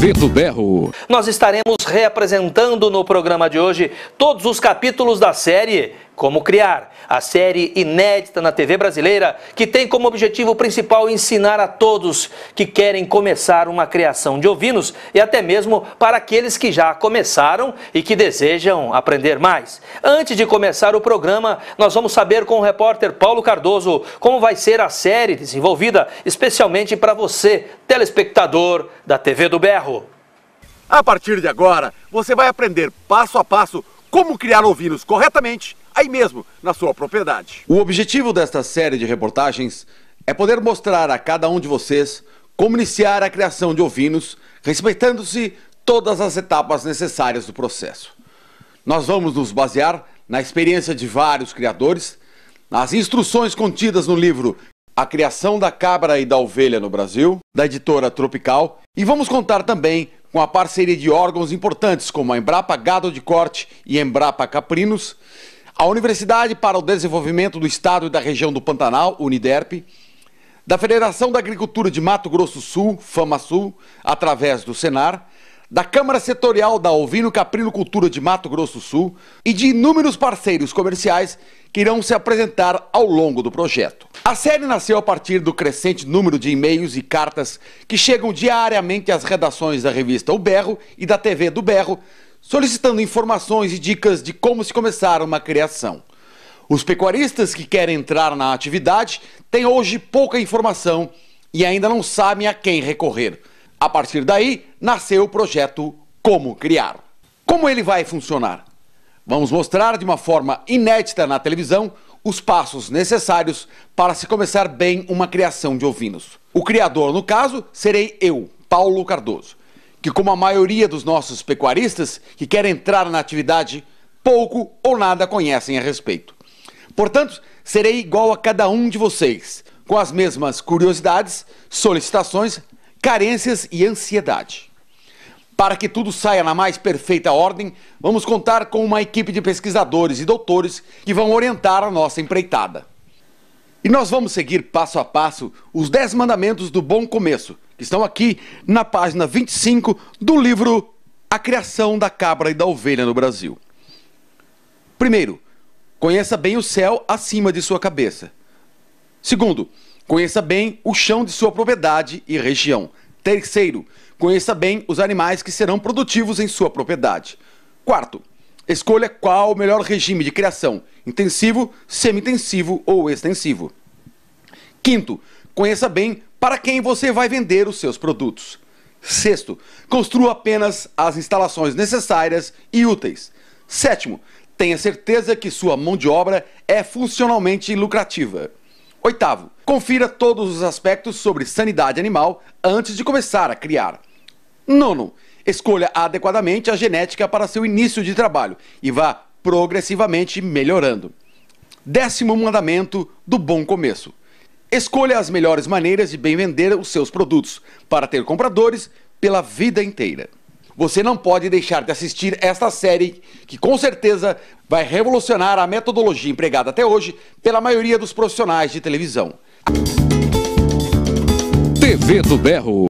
Vitor Berro. Nós estaremos reapresentando no programa de hoje todos os capítulos da série como Criar, a série inédita na TV brasileira que tem como objetivo principal ensinar a todos que querem começar uma criação de ovinos e até mesmo para aqueles que já começaram e que desejam aprender mais. Antes de começar o programa, nós vamos saber com o repórter Paulo Cardoso como vai ser a série desenvolvida especialmente para você, telespectador da TV do Berro. A partir de agora, você vai aprender passo a passo como criar ovinos corretamente aí mesmo na sua propriedade. O objetivo desta série de reportagens é poder mostrar a cada um de vocês como iniciar a criação de ovinos, respeitando-se todas as etapas necessárias do processo. Nós vamos nos basear na experiência de vários criadores, nas instruções contidas no livro A Criação da Cabra e da Ovelha no Brasil, da editora Tropical, e vamos contar também com a parceria de órgãos importantes como a Embrapa Gado de Corte e Embrapa Caprinos, a Universidade para o Desenvolvimento do Estado e da Região do Pantanal, Uniderp, da Federação da Agricultura de Mato Grosso Sul, FamaSul, através do Senar, da Câmara Setorial da Ovino Caprino Cultura de Mato Grosso Sul e de inúmeros parceiros comerciais que irão se apresentar ao longo do projeto. A série nasceu a partir do crescente número de e-mails e cartas que chegam diariamente às redações da revista O Berro e da TV do Berro, solicitando informações e dicas de como se começar uma criação. Os pecuaristas que querem entrar na atividade têm hoje pouca informação e ainda não sabem a quem recorrer. A partir daí, nasceu o projeto Como Criar. Como ele vai funcionar? Vamos mostrar de uma forma inédita na televisão os passos necessários para se começar bem uma criação de ovinos. O criador, no caso, serei eu, Paulo Cardoso que, como a maioria dos nossos pecuaristas que querem entrar na atividade, pouco ou nada conhecem a respeito. Portanto, serei igual a cada um de vocês, com as mesmas curiosidades, solicitações, carências e ansiedade. Para que tudo saia na mais perfeita ordem, vamos contar com uma equipe de pesquisadores e doutores que vão orientar a nossa empreitada. E nós vamos seguir passo a passo os 10 mandamentos do bom começo que estão aqui na página 25 do livro A Criação da Cabra e da Ovelha no Brasil. Primeiro, conheça bem o céu acima de sua cabeça. Segundo, conheça bem o chão de sua propriedade e região. Terceiro, conheça bem os animais que serão produtivos em sua propriedade. Quarto, escolha qual o melhor regime de criação: intensivo, semi-intensivo ou extensivo. Quinto, conheça bem para quem você vai vender os seus produtos. Sexto, construa apenas as instalações necessárias e úteis. Sétimo, tenha certeza que sua mão de obra é funcionalmente lucrativa. Oitavo, confira todos os aspectos sobre sanidade animal antes de começar a criar. Nono, escolha adequadamente a genética para seu início de trabalho e vá progressivamente melhorando. Décimo mandamento do bom começo. Escolha as melhores maneiras de bem vender os seus produtos para ter compradores pela vida inteira. Você não pode deixar de assistir esta série que com certeza vai revolucionar a metodologia empregada até hoje pela maioria dos profissionais de televisão. TV do Berro